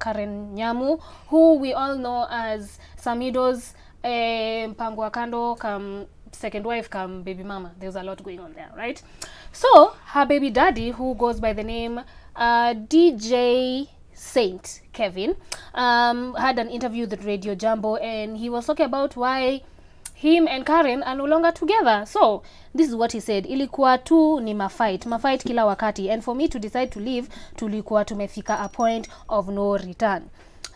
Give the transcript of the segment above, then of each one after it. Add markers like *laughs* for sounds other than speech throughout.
Karen Nyamu, who we all know as Samido's eh, mpango wa kando kam second wife kam baby mama. There's a lot going on there, right? So her baby daddy, who goes by the name uh, DJ Saint Kevin, um, had an interview with Radio Jambo, and he was talking about why him and Karen are no longer together. So this is what he said, ilikuwa tu ni mafight, mafight kila wakati and for me to decide to leave tulikuwa tumefika a point of no return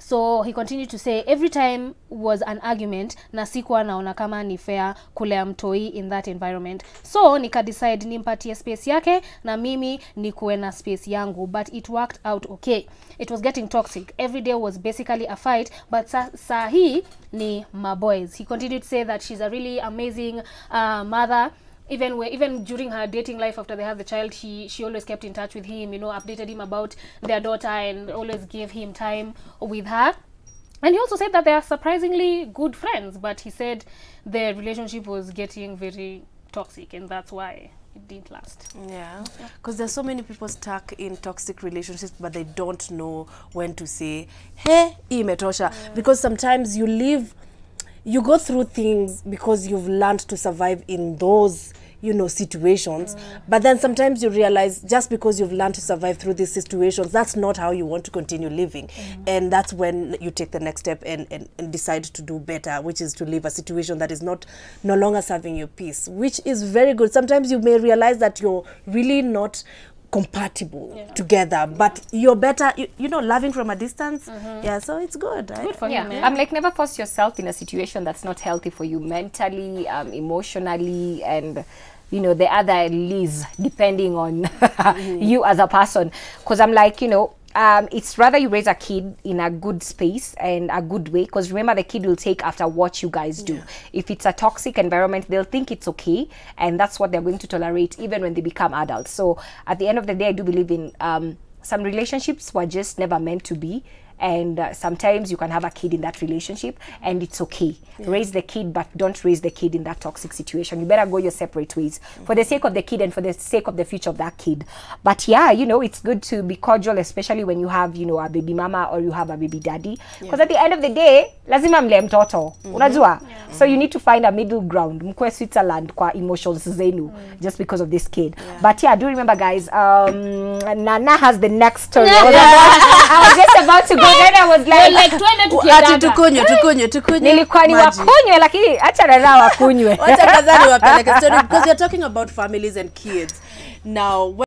so he continued to say every time was an argument na sikuwa naona kama ni fair kulea mtoi in that environment so nikadecide nimpatie space yake na mimi nikuwe na space yangu but it worked out okay it was getting toxic every day was basically a fight but sa, sa hii ni maboys he continued to say that she's a really amazing uh, mother even where, even during her dating life after they had the child she she always kept in touch with him you know updated him about their daughter and always gave him time with her and he also said that they are surprisingly good friends but he said their relationship was getting very toxic and that's why it didn't last. Yeah, because there's so many people stuck in toxic relationships, but they don't know when to say, hey, imetosha. Yeah. Because sometimes you live you go through things because you've learned to survive in those you know situations mm. but then sometimes you realize just because you've learned to survive through these situations that's not how you want to continue living mm. and that's when you take the next step and, and, and decide to do better which is to leave a situation that is not no longer serving you peace which is very good sometimes you may realize that you're really not compatible yeah. together but you're better you, you, know loving from a distance mm -hmm. yeah so it's good good for yeah. him i'm eh? um, like never force yourself in a situation that's not healthy for you mentally um, emotionally and you know the other leads depending on *laughs* mm -hmm. you as a person because i'm like you know um, it's rather you raise a kid in a good space and a good way because remember the kid will take after what you guys do yeah. if it's a toxic environment they'll think it's okay and that's what they're going to tolerate even when they become adults so at the end of the day i do believe in um, some relationships were just never meant to be and uh, sometimes you can have a kid in that relationship and it's okay yeah. raise the kid but don't raise the kid in that toxic situation you better go your separate ways for the sake of the kid and for the sake of the future of that kid but yeah you know it's good to be cordial especially when you have you know a baby mama or you have a baby daddy because yeah. at the end of the day lazima mle mtoto mm -hmm. yeah so you need to find a middle ground mkwe switzerland kwa emotions zenu mm. just because of this kid yeah. but yeah do remember guys um, nana has the next story I, was about, I was just about to go then i was like, like tukunywe eh? tukunywe tukunywe nilikuwa ni wakunywe lakini acha rara wakunywe wacha kazani wapeleke story *laughs* because you're talking about families and kids now